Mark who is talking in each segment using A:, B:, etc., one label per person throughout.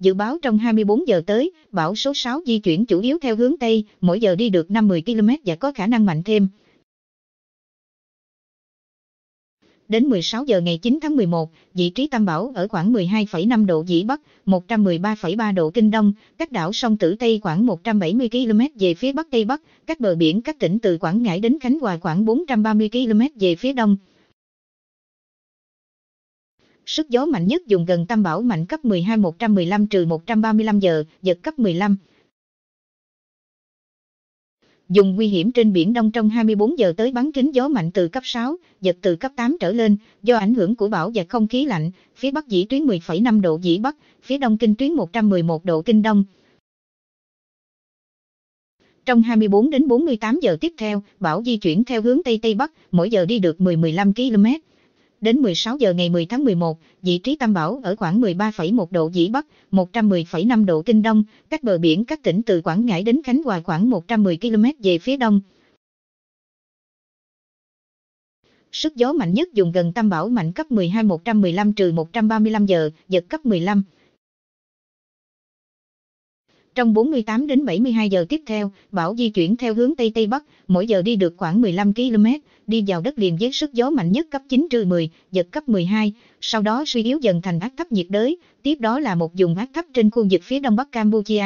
A: Dự báo trong 24 giờ tới, bão số 6 di chuyển chủ yếu theo hướng Tây, mỗi giờ đi được 50 km và có khả năng mạnh thêm. Đến 16 giờ ngày 9 tháng 11, vị trí tâm bão ở khoảng 12,5 độ Vĩ Bắc, 113,3 độ Kinh Đông, cách đảo sông Tử Tây khoảng 170 km về phía Bắc Tây Bắc, các bờ biển các tỉnh từ Quảng Ngãi đến Khánh Hòa khoảng 430 km về phía Đông sức gió mạnh nhất dùng gần tâm bão mạnh cấp 12 115 trừ 135 giờ, giật cấp 15. Dùng nguy hiểm trên biển Đông trong 24 giờ tới bán kính gió mạnh từ cấp 6, giật từ cấp 8 trở lên, do ảnh hưởng của bão và không khí lạnh, phía Bắc dĩ tuyến 10,5 độ dĩ Bắc, phía Đông kinh tuyến 111 độ kinh Đông. Trong 24 đến 48 giờ tiếp theo, bão di chuyển theo hướng Tây Tây Bắc, mỗi giờ đi được 10-15 km. Đến 16 giờ ngày 10 tháng 11, vị trí tâm bão ở khoảng 13,1 độ Vĩ Bắc, 110,5 độ Kinh Đông, cách bờ biển các tỉnh từ Quảng Ngãi đến Khánh Hòa khoảng 110 km về phía đông. Sức gió mạnh nhất dùng gần tâm bão mạnh cấp 12 115 135 giờ, giật cấp 15. Trong 48 đến 72 giờ tiếp theo, bão di chuyển theo hướng Tây Tây Bắc, mỗi giờ đi được khoảng 15 km, đi vào đất liền với sức gió mạnh nhất cấp 9-10, trừ giật cấp 12, sau đó suy yếu dần thành áp thấp nhiệt đới, tiếp đó là một vùng áp thấp trên khu vực phía đông bắc Campuchia.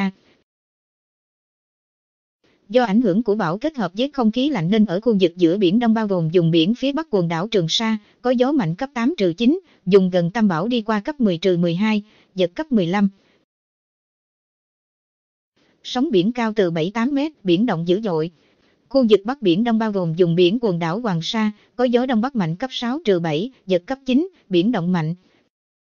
A: Do ảnh hưởng của bão kết hợp với không khí lạnh nên ở khu vực giữa biển đông bao gồm vùng biển phía bắc quần đảo Trường Sa, có gió mạnh cấp 8-9, trừ dùng gần tâm bão đi qua cấp 10-12, trừ giật cấp 15 sóng biển cao từ 7-8 mét, biển động dữ dội. Khu vực Bắc Biển Đông bao gồm vùng biển quần đảo Hoàng Sa, có gió Đông Bắc mạnh cấp 6-7, giật cấp 9, biển động mạnh,